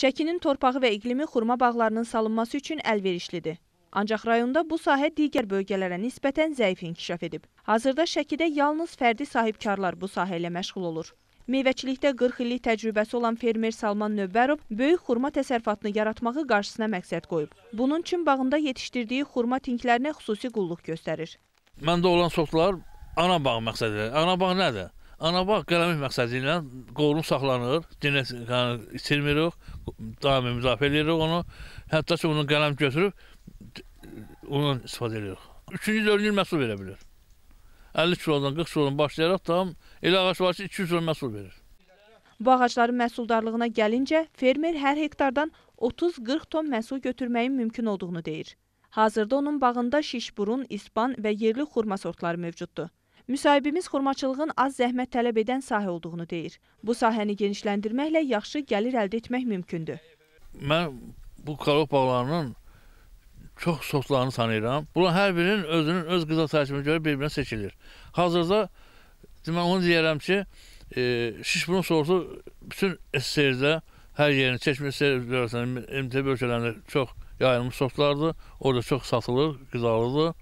Şəkinin torpağı və iqlimi xurma bağlarının salınması üçün əlverişlidir. Ancaq rayonda bu sahə digər bölgələrə nisbətən zəif inkişaf edib. Hazırda Şəkidə yalnız fərdi sahibkarlar bu sahə ilə məşğul olur. Meyvəçilikdə 40 illik təcrübəsi olan fermer Salman Növbərov böyük xurma təsərrüfatını yaratmağı qarşısına məqsəd qoyub. Bunun üçün bağında yetişdirdiyi xurma tinklərinə xüsusi qulluq göstərir. Məndə olan sortlar ana bağı məqsədidir. Ana bağı nədir? Anabaq qələmi məqsədi ilə qorun saxlanır, dinə yəni, itirmirik, daimi müdafiə edirik onu. Hətta ki, onun qələm götürüb, ondan istifadə edirik. Üçüncü, dördüncü il məhsul verə bilir. 50 kilodan, 40 kilodan başlayaraq tam elə ağac var ki, 200 kilo məhsul verir. Bu ağacların məhsuldarlığına gəlincə, fermer hər hektardan 30-40 ton məhsul götürməyin mümkün olduğunu deyir. Hazırda onun bağında şişburun, ispan və yerli xurma sortları mövcuddur. Müsahibimiz xurmaçılığın az zəhmət tələb edən sahə olduğunu deyir. Bu sahəni genişləndirməklə yaxşı gəlir əldə etmək mümkündür. Mən bu karov bağlarının çox sortlarını tanıyıram. Bunlar hər birinin özünün öz qıza tərkibinə görə bir-birinə seçilir. Hazırda demək onu deyirəm ki, e, şişbunun sortu bütün SSR-də hər yerini çəkmiş SSR-də, MTB ölkələrində çox yayılmış sortlardır. Orada çox satılır, qidalıdır.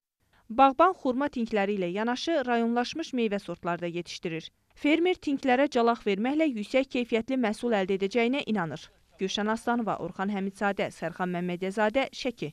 Bağban xurma tinkləri ilə yanaşı rayonlaşmış meyvə sortları da yetişdirir. Fermer tinklərə calaq verməklə yüksək keyfiyyətli məhsul əldə edəcəyinə inanır. Gülşən Aslanova, Orxan Həmidzadə, Sərxan Məmmədəzadə, Şəki.